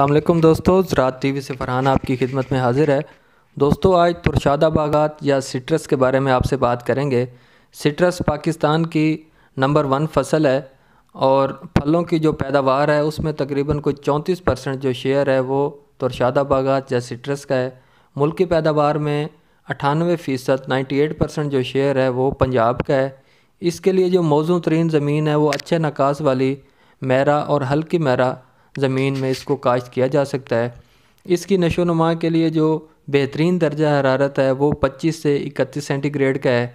अल्लाम दोस्तों ज़रात टीवी से फरहान आपकी खिदमत में हाजिर है दोस्तों आज तुरशादा बागात या सिट्रस के बारे में आपसे बात करेंगे सिट्रस पाकिस्तान की नंबर वन फसल है और फलों की जो पैदावार है उसमें तकरीबन कोई चौंतीस परसेंट जो शेयर है वो तुरशादा बागात या सिट्रस का है मुल्क की पैदावार में अठानवे फ़ीसद नाइन्टी एट परसेंट जो शेयर है वो पंजाब का है इसके लिए जो मौजूद तरीन ज़मीन है वो अच्छे नकाश वाली मैरा और हल्की मैरा ज़मीन में इसको काश्त किया जा सकता है इसकी नशो नुमा के लिए जो बेहतरीन दर्जा हरारत है वो 25 से 31 सेंटीग्रेड का है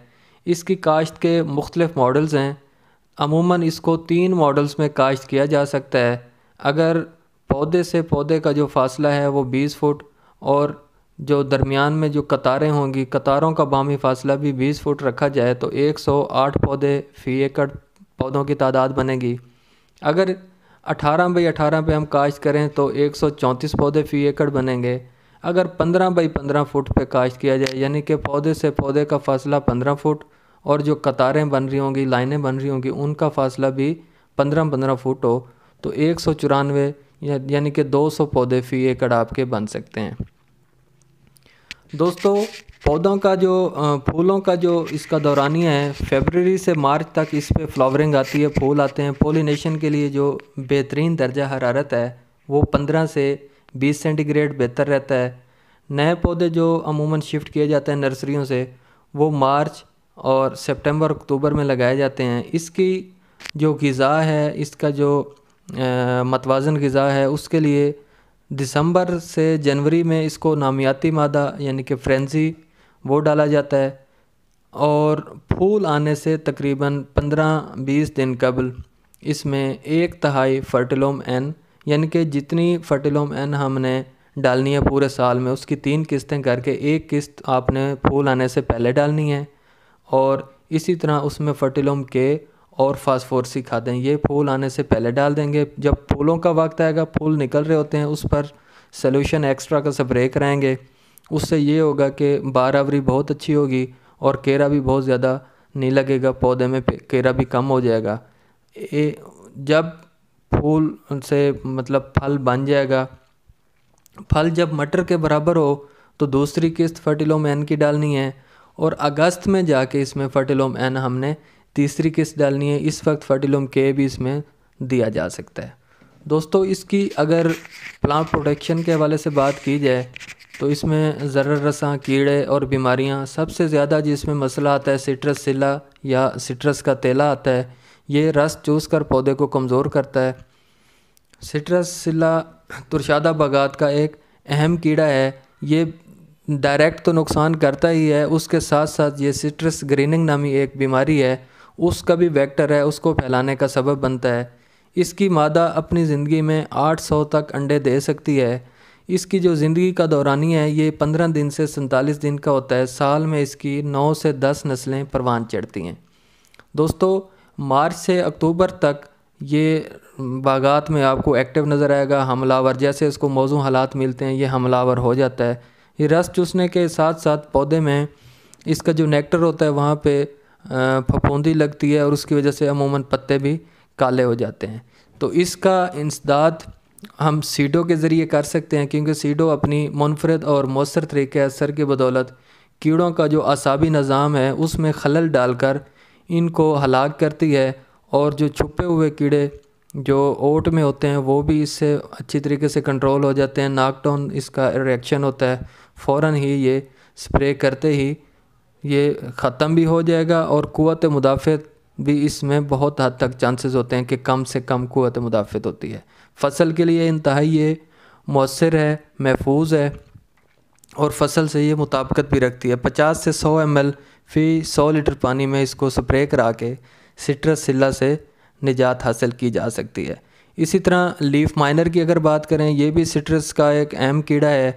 इसकी काश्त के मुख्तलिफ मॉडल्स हैं अमूमन इसको तीन मॉडल्स में काश्त किया जा सकता है अगर पौधे से पौधे का जो फासला है वो 20 फुट और जो दरमियान में जो कतारें होंगी कतारों का बामी फासला भी 20 फुट रखा जाए तो 108 पौधे फ़ी एकड़ पौधों की तादाद बनेगी अगर 18 बाई 18 पे हम काश्त करें तो 134 पौधे फ़ी एकड़ बनेंगे अगर 15 बाई 15 फुट पे काश्त किया जाए यानी कि पौधे से पौधे का फासला 15 फुट और जो कतारें बन रही होंगी लाइनें बन रही होंगी उनका फासला भी 15-15 फुट हो तो एक सौ चौरानवे यानी कि 200 पौधे फ़ी एकड़ आपके बन सकते हैं दोस्तों पौधों का जो फूलों का जो इसका दौरानिया है फेबररी से मार्च तक इस पर फ्लावरिंग आती है फूल आते हैं पोलिनेशन के लिए जो बेहतरीन दर्जा हरारत है वो पंद्रह से बीस सेंटीग्रेड बेहतर रहता है नए पौधे जो अमूमन शिफ्ट किए जाते हैं नर्सरियों से वो मार्च और सितंबर अक्टूबर में लगाए जाते हैं इसकी जो गज़ा है इसका जो मतवाजन गज़ा है उसके लिए दिसंबर से जनवरी में इसको नामियाती मादा यानी कि फ्रेंजी वो डाला जाता है और फूल आने से तकरीबन 15-20 दिन कबल इसमें एक तहाई फर्टिलोम एन यानी कि जितनी फर्टिलोम एन हमने डालनी है पूरे साल में उसकी तीन किस्तें करके एक किस्त आपने फूल आने से पहले डालनी है और इसी तरह उसमें फर्टिलोम के और ही खाद दें ये फूल आने से पहले डाल देंगे जब फूलों का वक्त आएगा फूल निकल रहे होते हैं उस पर सोल्यूशन एक्स्ट्रा का स्प्रे कराएंगे उससे ये होगा कि बारावरी बहुत अच्छी होगी और केरा भी बहुत ज़्यादा नहीं लगेगा पौधे में केरा भी कम हो जाएगा ए, जब फूल से मतलब फल बन जाएगा फल जब मटर के बराबर हो तो दूसरी किस्त फर्टिलोम एन की डालनी है और अगस्त में जाके इसमें फर्टिलोम एन हमने तीसरी किस्त डालनी है इस वक्त फर्टिलोम के भी इसमें दिया जा सकता है दोस्तों इसकी अगर प्लांट प्रोटेक्शन के हवाले से बात की जाए तो इसमें ज़र्र रसा कीड़े और बीमारियां सबसे ज़्यादा जिसमें मसला आता है सिट्रस सिला या सिट्रस का तेला आता है ये रस चूस कर पौधे को कमज़ोर करता है सिट्रस सिला तुरशादा बगात का एक अहम कीड़ा है ये डायरेक्ट तो नुकसान करता ही है उसके साथ साथ ये सिट्रस ग्रीनिंग नामी एक बीमारी है उसका भी वेक्टर है उसको फैलाने का सबब बनता है इसकी मादा अपनी ज़िंदगी में 800 तक अंडे दे सकती है इसकी जो ज़िंदगी का दौरानी है ये 15 दिन से सैंतालीस दिन का होता है साल में इसकी 9 से 10 नस्लें परवान चढ़ती हैं दोस्तों मार्च से अक्टूबर तक ये बागात में आपको एक्टिव नज़र आएगा हमलावर जैसे इसको मौजू हालात मिलते हैं ये हमलावर हो जाता है ये रस चूसने के साथ साथ पौधे में इसका जो नेक्टर होता है वहाँ पर फफूंदी लगती है और उसकी वजह से अमूमन पत्ते भी काले हो जाते हैं तो इसका इंसदाद हम सीडों के ज़रिए कर सकते हैं क्योंकि सीडो अपनी मुनफरद और मौसर तरीके असर की बदौलत कीड़ों का जो असाबी निज़ाम है उसमें खलल डालकर इनको हलाक करती है और जो छुपे हुए कीड़े जो ओट में होते हैं वो भी इससे अच्छी तरीके से कंट्रोल हो जाते हैं नाकडाउन इसका रिएक्शन होता है फ़ौर ही ये स्प्रे करते ही ये ख़त्म भी हो जाएगा और क़वत मुदाफ़त भी इसमें बहुत हद तक चांसेस होते हैं कि कम से कम क़वत मुदाफ़त होती है फसल के लिए इंतहाई ये मौसर है महफूज है और फसल से ये मुताबकत भी रखती है पचास से सौ एम एल फी सौ लीटर पानी में इसको स्प्रे करा के सिट्रस सिल्ला से निजात हासिल की जा सकती है इसी तरह लीफ माइनर की अगर बात करें ये भी सिट्रस का एक अहम कीड़ा है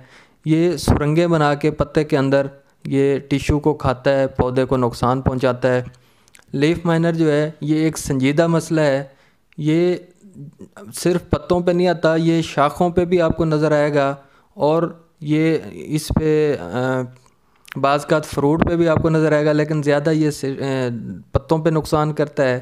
ये सुरंगें बना के पत्ते के अंदर ये टिश्यू को खाता है पौधे को नुकसान पहुंचाता है लीफ माइनर जो है ये एक संजीदा मसला है ये सिर्फ पत्तों पे नहीं आता ये शाखों पे भी आपको नज़र आएगा और ये इस पे बाज़ का फ्रूट पे भी आपको नज़र आएगा लेकिन ज़्यादा ये पत्तों पे नुकसान करता है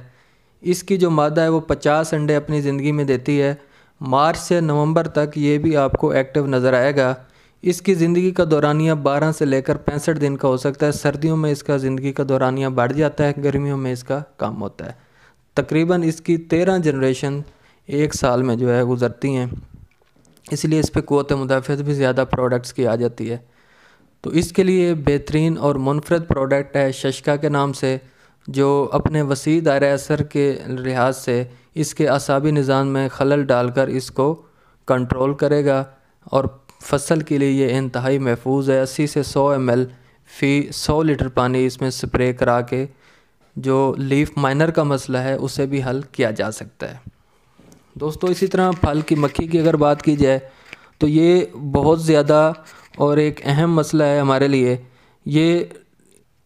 इसकी जो मादा है वो पचास अंडे अपनी ज़िंदगी में देती है मार्च से नवंबर तक ये भी आपको एक्टिव नज़र आएगा इसकी ज़िंदगी का दौरानिया बारह से लेकर पैंसठ दिन का हो सकता है सर्दियों में इसका ज़िंदगी का दौरानिया बढ़ जाता है गर्मियों में इसका कम होता है तकरीबन इसकी तेरह जनरेशन एक साल में जो है गुजरती हैं इसलिए इस पर कोत मुदाफ़त भी ज़्यादा प्रोडक्ट्स की आ जाती है तो इसके लिए बेहतरीन और मुनफरद प्रोडक्ट है शशका के नाम से जो अपने वसी दायरा असर के लिहाज से इसके असाबी निज़ाम में खलल डालकर इसको कंट्रोल करेगा और फसल के लिए ये इंतहाई महफूज है अस्सी से सौ एम एल फ़ी सौ लीटर पानी इसमें स्प्रे करा के जो लीफ माइनर का मसला है उसे भी हल किया जा सकता है दोस्तों इसी तरह फल की मक्खी की अगर बात की जाए तो ये बहुत ज़्यादा और एक अहम मसला है हमारे लिए ये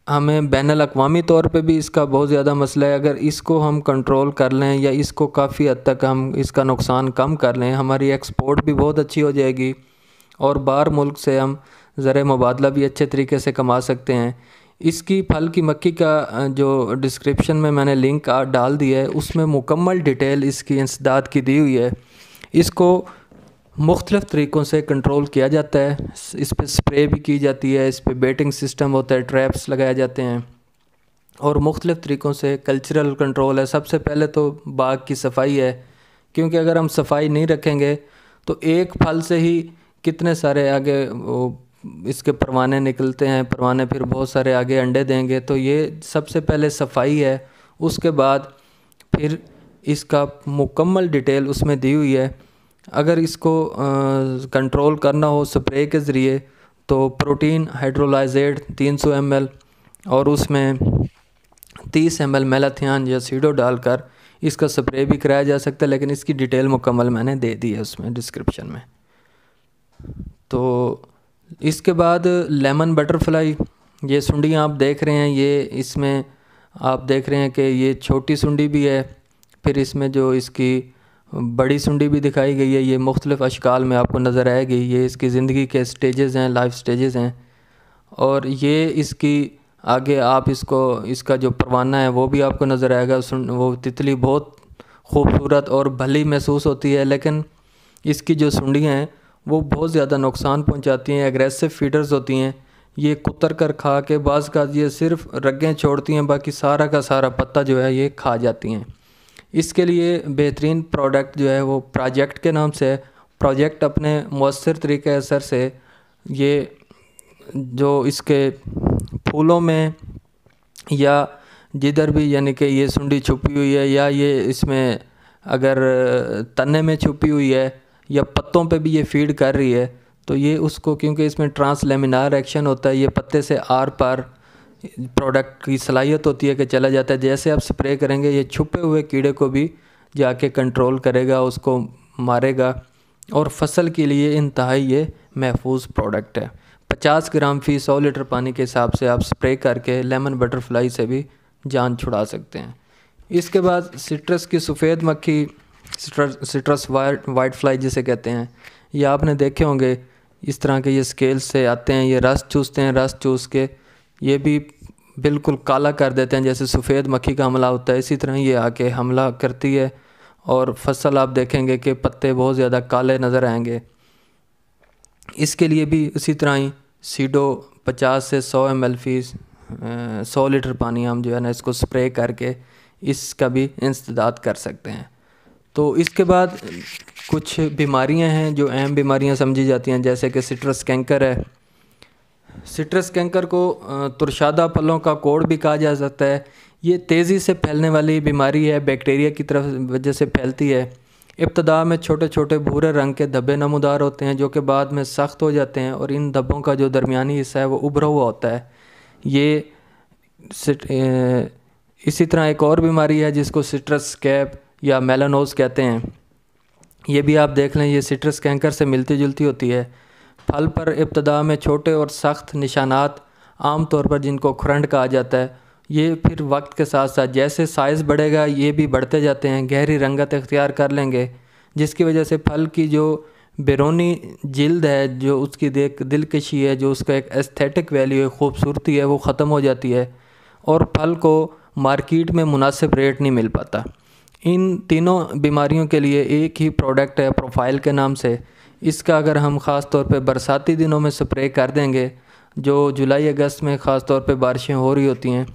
हमें बैन अवी तौर पे भी इसका बहुत ज़्यादा मसला है अगर इसको हम कंट्रोल कर लें या इसको काफ़ी हद तक हम इसका नुकसान कम कर लें हमारी एक्सपोर्ट भी बहुत अच्छी हो जाएगी और बाहर मुल्क से हम ज़र मुबादला भी अच्छे तरीके से कमा सकते हैं इसकी फल की मक्की का जो डिस्क्रिप्शन में मैंने लिंक डाल दिया है उसमें मुकम्मल डिटेल इसकी इंसदाद की दी हुई है इसको मुख्तलिफ़ तरीक़ों से कंट्रोल किया जाता है इस पर स्प्रे भी की जाती है इस पर बेटिंग सिस्टम होता है ट्रैप्स लगाए जाते हैं और मुख्तलिफ़ तरीक़ों से कल्चरल कंट्रोल है सबसे पहले तो बाग की सफाई है क्योंकि अगर हम सफाई नहीं रखेंगे तो एक फल से ही कितने सारे आगे वो इसके परवाने निकलते हैं परवाने फिर बहुत सारे आगे अंडे देंगे तो ये सबसे पहले सफाई है उसके बाद फिर इसका मुकम्मल डिटेल उसमें दी हुई है अगर इसको कंट्रोल करना हो स्प्रे के ज़रिए तो प्रोटीन हाइड्रोलाइजेड 300 सौ और उसमें 30 एम एल मेलाथियान या सीडो डालकर इसका स्प्रे भी कराया जा सकता है लेकिन इसकी डिटेल मुकम्मल मैंने दे दी है उसमें डिस्क्रिप्शन में तो इसके बाद लेमन बटरफ्लाई ये सुंडियाँ आप देख रहे हैं ये इसमें आप देख रहे हैं कि ये छोटी सुंडी भी है फिर इसमें जो इसकी बड़ी सुंडी भी दिखाई गई है ये मुख्तलिफ़ अशकाल में आपको नज़र आएगी ये इसकी ज़िंदगी के स्टेजेस हैं लाइफ स्टेजेस हैं और ये इसकी आगे आप इसको इसका जो परवाना है वो भी आपको नज़र आएगा वो तितली बहुत खूबसूरत और भली महसूस होती है लेकिन इसकी जो सुंडियाँ हैं वो बहुत ज़्यादा नुकसान पहुंचाती हैं एग्रेसिव फीडर्स होती हैं ये कुतर कर खा के बाज़ का ये सिर्फ रगें छोड़ती हैं बाकी सारा का सारा पत्ता जो है ये खा जाती हैं इसके लिए बेहतरीन प्रोडक्ट जो है वो प्रोजेक्ट के नाम से है प्रोजेक्ट अपने मौसर तरीके असर से ये जो इसके फूलों में या जिधर भी यानी कि ये सुंडी छुपी हुई है या ये इसमें अगर तने में छुपी हुई है या पत्तों पे भी ये फीड कर रही है तो ये उसको क्योंकि इसमें ट्रांसलेमिनार एक्शन होता है ये पत्ते से आर पार प्रोडक्ट की सलाहियत होती है कि चला जाता है जैसे आप स्प्रे करेंगे ये छुपे हुए कीड़े को भी जाके कंट्रोल करेगा उसको मारेगा और फसल के लिए इंतहाई ये महफूज प्रोडक्ट है 50 ग्राम फ़ी 100 लीटर पानी के हिसाब से आप स्प्रे करके लेमन बटरफ्लाई से भी जान छुड़ा सकते हैं इसके बाद सिट्रस की सफ़ेद मक्खी सिट्रस वाइट वाइट फ्लाई जिसे कहते हैं ये आपने देखे होंगे इस तरह के ये स्केल से आते हैं ये रस चूसते हैं रस चूस के ये भी बिल्कुल काला कर देते हैं जैसे सफ़ेद मक्खी का हमला होता है इसी तरह ये आके हमला करती है और फसल आप देखेंगे कि पत्ते बहुत ज़्यादा काले नज़र आएंगे इसके लिए भी इसी तरह ही सीडो 50 से 100 एम एल फीस सौ लीटर पानी हम जो है ना इसको स्प्रे करके इसका भी इंसदाद कर सकते हैं तो इसके बाद कुछ बीमारियां हैं जो अहम बीमारियां समझी जाती हैं जैसे कि सिट्रस कैंकर है सिट्रस कैंकर को तुरशादा फलों का कोड़ भी कहा जा सकता है ये तेज़ी से फैलने वाली बीमारी है बैक्टीरिया की तरफ वजह से फैलती है इब्तदा में छोटे छोटे भूरे रंग के धब्बे नमदार होते हैं जो कि बाद में सख्त हो जाते हैं और इन धब्बों का जो दरमियानी हिस्सा है वो उभरा हुआ होता है ये इसी तरह एक और बीमारी है जिसको सिट्रस कैप या मेलानोज कहते हैं ये भी आप देख लें ये सिट्रस कैंकर से मिलती जुलती होती है फल पर इब्तदा में छोटे और सख्त निशानात आम तौर पर जिनको खुरंड कहा जाता है ये फिर वक्त के साथ साथ जैसे साइज़ बढ़ेगा ये भी बढ़ते जाते हैं गहरी रंगत अख्तियार कर लेंगे जिसकी वजह से फल की जो बैरूनी जिल्द है जो उसकी देख दिलकशी है जो उसका एक एस्थेटिक वैल्यू है खूबसूरती है वो ख़त्म हो जाती है और फल को मार्केट में मुनासिब रेट नहीं मिल पाता इन तीनों बीमारियों के लिए एक ही प्रोडक्ट है प्रोफाइल के नाम से इसका अगर हम ख़ास तौर पर बरसाती दिनों में स्प्रे कर देंगे जो जुलाई अगस्त में ख़ास तौर पर बारिशें हो रही होती हैं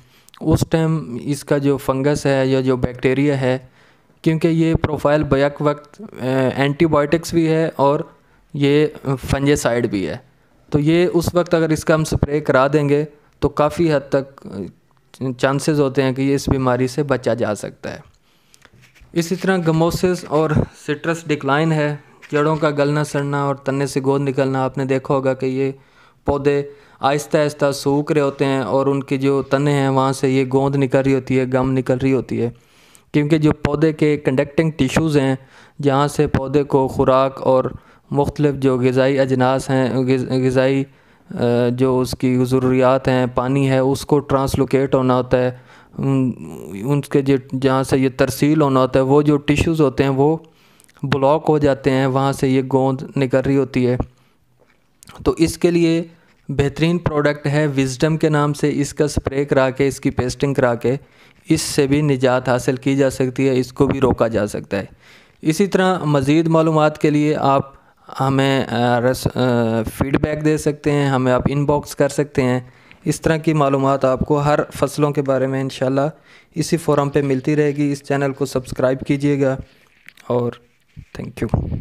उस टाइम इसका जो फंगस है या जो बैक्टीरिया है क्योंकि ये प्रोफाइल बैक वक्त एंटीबायोटिक्स भी है और ये फंजेसाइड भी है तो ये उस वक्त अगर इसका हम स्प्रे करा देंगे तो काफ़ी हद तक चांसेस होते हैं कि ये इस बीमारी से बचा जा सकता है इसी तरह गमोसिस और सिट्रस डिक्लाइन है जड़ों का गलना सड़ना और तने से गोंद निकलना आपने देखा होगा कि ये पौधे आहिस्ता आहिस्ता सूख रहे होते हैं और उनके जो तने हैं वहाँ से ये गोंद निकल रही होती है गम निकल रही होती है क्योंकि जो पौधे के कंडक्टिंग टिश्यूज़ हैं जहाँ से पौधे को खुराक और मुख्तलिफ जो गज़ाई अजनास हैं गज़ाई जो उसकी ज़रूरियात हैं पानी है उसको ट्रांसलोकेट होना होता है उनके जो जहाँ से ये तरसील होना होता है वो जो टिश्यूज़ होते हैं वो ब्लॉक हो जाते हैं वहाँ से ये गोंद निकल रही होती है तो इसके लिए बेहतरीन प्रोडक्ट है विजडम के नाम से इसका स्प्रे करा के इसकी पेस्टिंग करा के इससे भी निजात हासिल की जा सकती है इसको भी रोका जा सकता है इसी तरह मज़ीद मालूम के लिए आप हमें फीडबैक दे सकते हैं हमें आप इनबॉक्स कर सकते हैं इस तरह की मालूम आपको हर फसलों के बारे में इन इसी फोरम पे मिलती रहेगी इस चैनल को सब्सक्राइब कीजिएगा और थैंक यू